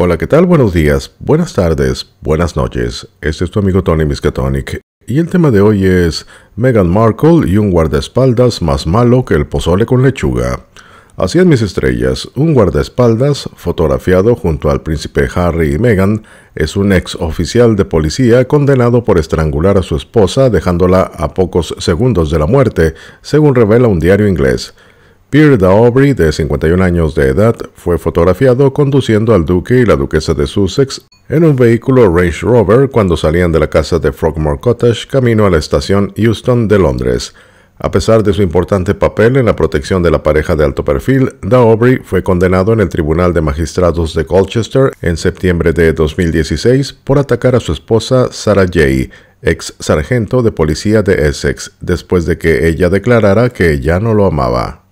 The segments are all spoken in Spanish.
Hola, ¿qué tal? Buenos días, buenas tardes, buenas noches. Este es tu amigo Tony Miskatonic y el tema de hoy es Meghan Markle y un guardaespaldas más malo que el pozole con lechuga. Así es, mis estrellas, un guardaespaldas fotografiado junto al príncipe Harry y Meghan es un ex oficial de policía condenado por estrangular a su esposa dejándola a pocos segundos de la muerte, según revela un diario inglés. Pierre Daubry, de 51 años de edad, fue fotografiado conduciendo al duque y la duquesa de Sussex en un vehículo Range Rover cuando salían de la casa de Frogmore Cottage camino a la estación Houston de Londres. A pesar de su importante papel en la protección de la pareja de alto perfil, Daubry fue condenado en el Tribunal de Magistrados de Colchester en septiembre de 2016 por atacar a su esposa Sarah Jay, ex sargento de policía de Essex, después de que ella declarara que ya no lo amaba.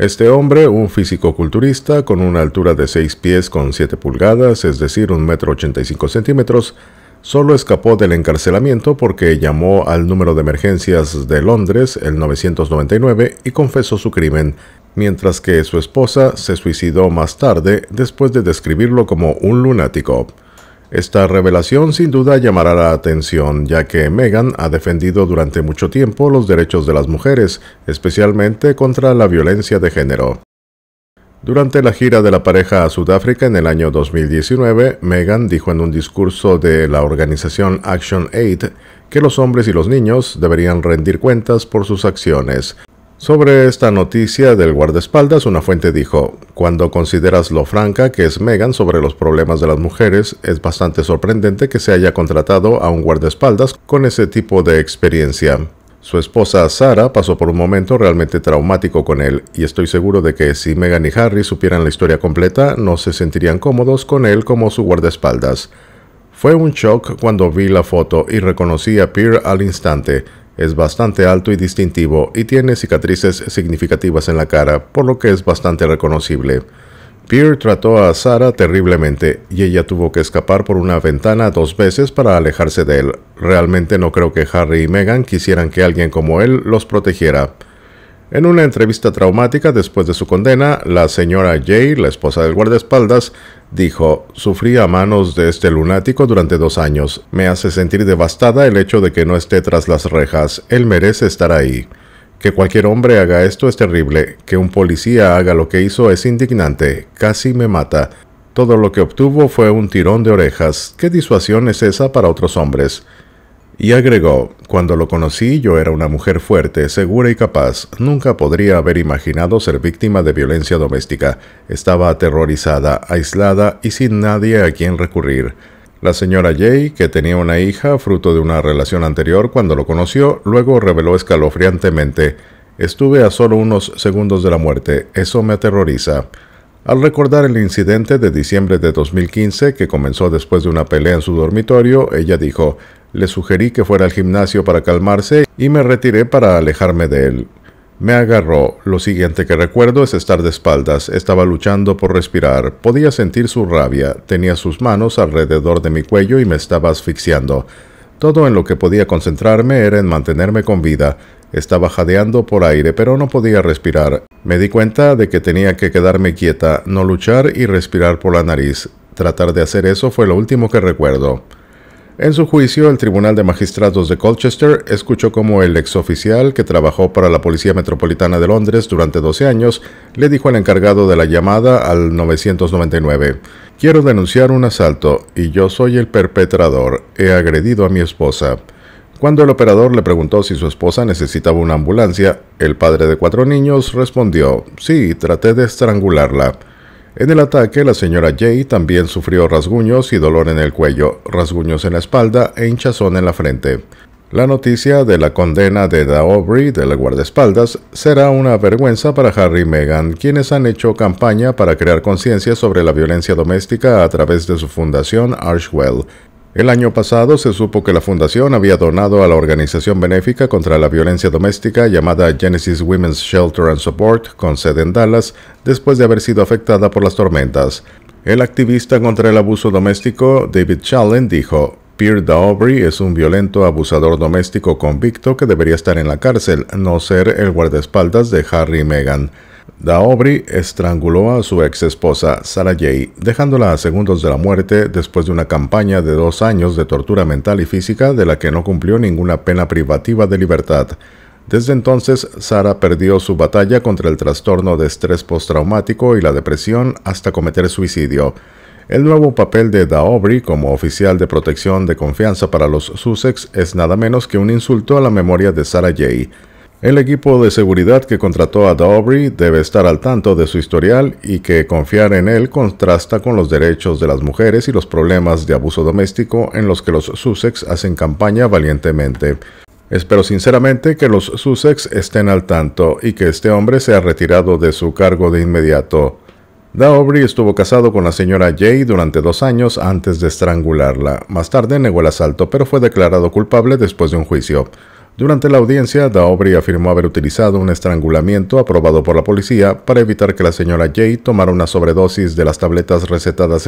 Este hombre, un físico-culturista con una altura de 6 pies con 7 pulgadas, es decir, 1,85 metro 85 centímetros, solo escapó del encarcelamiento porque llamó al número de emergencias de Londres, el 999, y confesó su crimen, mientras que su esposa se suicidó más tarde después de describirlo como un lunático. Esta revelación sin duda llamará la atención, ya que Meghan ha defendido durante mucho tiempo los derechos de las mujeres, especialmente contra la violencia de género. Durante la gira de la pareja a Sudáfrica en el año 2019, Meghan dijo en un discurso de la organización Action Aid que los hombres y los niños deberían rendir cuentas por sus acciones, sobre esta noticia del guardaespaldas, una fuente dijo, cuando consideras lo franca que es Megan sobre los problemas de las mujeres, es bastante sorprendente que se haya contratado a un guardaespaldas con ese tipo de experiencia. Su esposa Sara pasó por un momento realmente traumático con él, y estoy seguro de que si Megan y Harry supieran la historia completa, no se sentirían cómodos con él como su guardaespaldas. Fue un shock cuando vi la foto y reconocí a Pierre al instante. Es bastante alto y distintivo y tiene cicatrices significativas en la cara, por lo que es bastante reconocible. Pierre trató a Sara terriblemente y ella tuvo que escapar por una ventana dos veces para alejarse de él. Realmente no creo que Harry y Meghan quisieran que alguien como él los protegiera. En una entrevista traumática después de su condena, la señora Jay, la esposa del guardaespaldas, dijo, sufrí a manos de este lunático durante dos años. Me hace sentir devastada el hecho de que no esté tras las rejas. Él merece estar ahí. Que cualquier hombre haga esto es terrible. Que un policía haga lo que hizo es indignante. Casi me mata. Todo lo que obtuvo fue un tirón de orejas. ¿Qué disuasión es esa para otros hombres? Y agregó, cuando lo conocí yo era una mujer fuerte, segura y capaz, nunca podría haber imaginado ser víctima de violencia doméstica, estaba aterrorizada, aislada y sin nadie a quien recurrir. La señora Jay, que tenía una hija fruto de una relación anterior cuando lo conoció, luego reveló escalofriantemente, Estuve a solo unos segundos de la muerte, eso me aterroriza. Al recordar el incidente de diciembre de 2015 que comenzó después de una pelea en su dormitorio, ella dijo, le sugerí que fuera al gimnasio para calmarse y me retiré para alejarme de él. Me agarró. Lo siguiente que recuerdo es estar de espaldas. Estaba luchando por respirar. Podía sentir su rabia. Tenía sus manos alrededor de mi cuello y me estaba asfixiando. Todo en lo que podía concentrarme era en mantenerme con vida. Estaba jadeando por aire, pero no podía respirar. Me di cuenta de que tenía que quedarme quieta, no luchar y respirar por la nariz. Tratar de hacer eso fue lo último que recuerdo. En su juicio, el Tribunal de Magistrados de Colchester escuchó cómo el exoficial que trabajó para la Policía Metropolitana de Londres durante 12 años le dijo al encargado de la llamada al 999, quiero denunciar un asalto y yo soy el perpetrador, he agredido a mi esposa. Cuando el operador le preguntó si su esposa necesitaba una ambulancia, el padre de cuatro niños respondió, sí, traté de estrangularla. En el ataque, la señora Jay también sufrió rasguños y dolor en el cuello, rasguños en la espalda e hinchazón en la frente. La noticia de la condena de de la guardaespaldas será una vergüenza para Harry y Meghan, quienes han hecho campaña para crear conciencia sobre la violencia doméstica a través de su fundación Archwell, el año pasado se supo que la fundación había donado a la organización benéfica contra la violencia doméstica llamada Genesis Women's Shelter and Support, con sede en Dallas, después de haber sido afectada por las tormentas. El activista contra el abuso doméstico, David Challen, dijo, Pierre Daubry es un violento abusador doméstico convicto que debería estar en la cárcel, no ser el guardaespaldas de Harry y Meghan. Daobri estranguló a su ex esposa Sarah Jay, dejándola a segundos de la muerte después de una campaña de dos años de tortura mental y física de la que no cumplió ninguna pena privativa de libertad. Desde entonces, Sara perdió su batalla contra el trastorno de estrés postraumático y la depresión hasta cometer suicidio. El nuevo papel de Daobri como oficial de protección de confianza para los Sussex es nada menos que un insulto a la memoria de Sarah Jay. El equipo de seguridad que contrató a Daubry debe estar al tanto de su historial y que confiar en él contrasta con los derechos de las mujeres y los problemas de abuso doméstico en los que los Sussex hacen campaña valientemente. Espero sinceramente que los Sussex estén al tanto y que este hombre sea retirado de su cargo de inmediato. Daubry estuvo casado con la señora Jay durante dos años antes de estrangularla. Más tarde negó el asalto, pero fue declarado culpable después de un juicio. Durante la audiencia, Daubry afirmó haber utilizado un estrangulamiento aprobado por la policía para evitar que la señora Jay tomara una sobredosis de las tabletas recetadas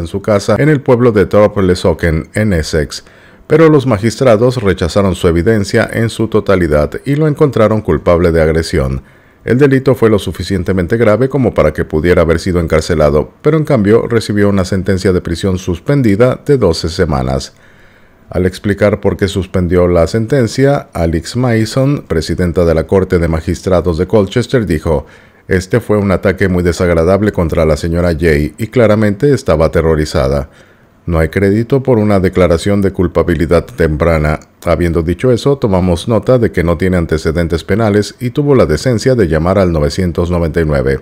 en su casa en el pueblo de thorpe le en Essex, pero los magistrados rechazaron su evidencia en su totalidad y lo encontraron culpable de agresión. El delito fue lo suficientemente grave como para que pudiera haber sido encarcelado, pero en cambio recibió una sentencia de prisión suspendida de 12 semanas. Al explicar por qué suspendió la sentencia, Alex Mason, presidenta de la Corte de Magistrados de Colchester, dijo, Este fue un ataque muy desagradable contra la señora Jay y claramente estaba aterrorizada. No hay crédito por una declaración de culpabilidad temprana. Habiendo dicho eso, tomamos nota de que no tiene antecedentes penales y tuvo la decencia de llamar al 999.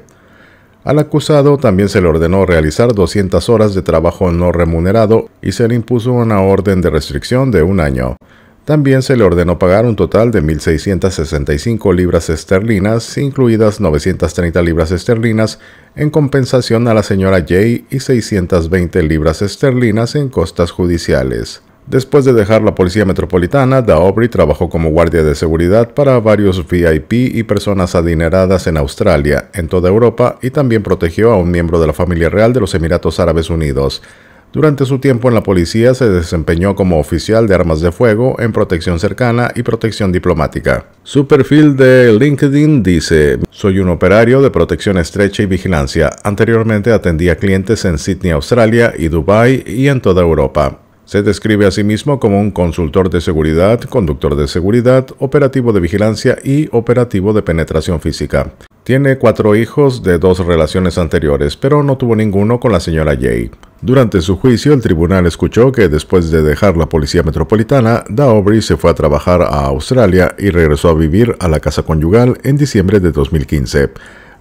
Al acusado también se le ordenó realizar 200 horas de trabajo no remunerado y se le impuso una orden de restricción de un año. También se le ordenó pagar un total de 1.665 libras esterlinas, incluidas 930 libras esterlinas en compensación a la señora Jay y 620 libras esterlinas en costas judiciales. Después de dejar la Policía Metropolitana, Daubry trabajó como guardia de seguridad para varios VIP y personas adineradas en Australia, en toda Europa y también protegió a un miembro de la familia real de los Emiratos Árabes Unidos. Durante su tiempo en la policía se desempeñó como oficial de armas de fuego en protección cercana y protección diplomática. Su perfil de LinkedIn dice, soy un operario de protección estrecha y vigilancia. Anteriormente atendía clientes en Sydney, Australia y Dubai y en toda Europa. Se describe a sí mismo como un consultor de seguridad, conductor de seguridad, operativo de vigilancia y operativo de penetración física. Tiene cuatro hijos de dos relaciones anteriores, pero no tuvo ninguno con la señora Jay. Durante su juicio, el tribunal escuchó que después de dejar la policía metropolitana, Daubry se fue a trabajar a Australia y regresó a vivir a la casa conyugal en diciembre de 2015.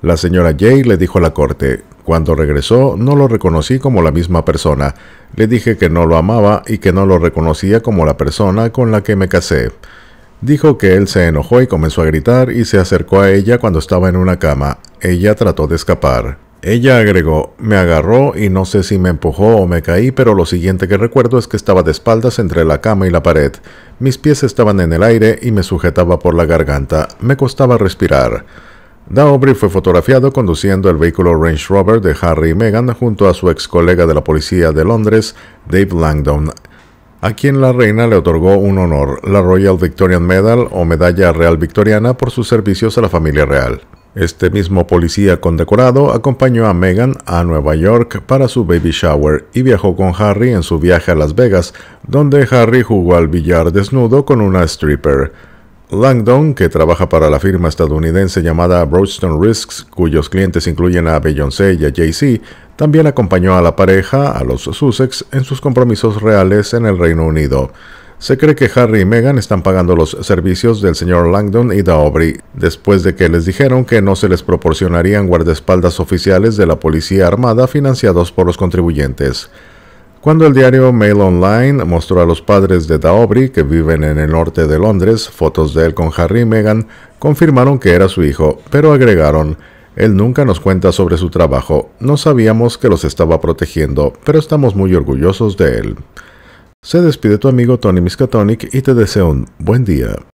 La señora Jay le dijo a la corte, cuando regresó no lo reconocí como la misma persona, le dije que no lo amaba y que no lo reconocía como la persona con la que me casé. Dijo que él se enojó y comenzó a gritar y se acercó a ella cuando estaba en una cama. Ella trató de escapar. Ella agregó, me agarró y no sé si me empujó o me caí, pero lo siguiente que recuerdo es que estaba de espaldas entre la cama y la pared. Mis pies estaban en el aire y me sujetaba por la garganta. Me costaba respirar. Daubry fue fotografiado conduciendo el vehículo Range Rover de Harry y Meghan junto a su ex colega de la policía de Londres, Dave Langdon, a quien la reina le otorgó un honor, la Royal Victorian Medal o Medalla Real Victoriana por sus servicios a la familia real. Este mismo policía condecorado acompañó a Meghan a Nueva York para su baby shower y viajó con Harry en su viaje a Las Vegas, donde Harry jugó al billar desnudo con una stripper. Langdon, que trabaja para la firma estadounidense llamada Broadstone Risks, cuyos clientes incluyen a Beyoncé y a Jay-Z, también acompañó a la pareja, a los Sussex, en sus compromisos reales en el Reino Unido. Se cree que Harry y Meghan están pagando los servicios del señor Langdon y Daubry, después de que les dijeron que no se les proporcionarían guardaespaldas oficiales de la Policía Armada financiados por los contribuyentes. Cuando el diario Mail Online mostró a los padres de Daubry, que viven en el norte de Londres, fotos de él con Harry y Meghan, confirmaron que era su hijo, pero agregaron, él nunca nos cuenta sobre su trabajo, no sabíamos que los estaba protegiendo, pero estamos muy orgullosos de él. Se despide tu amigo Tony Miskatonic y te deseo un buen día.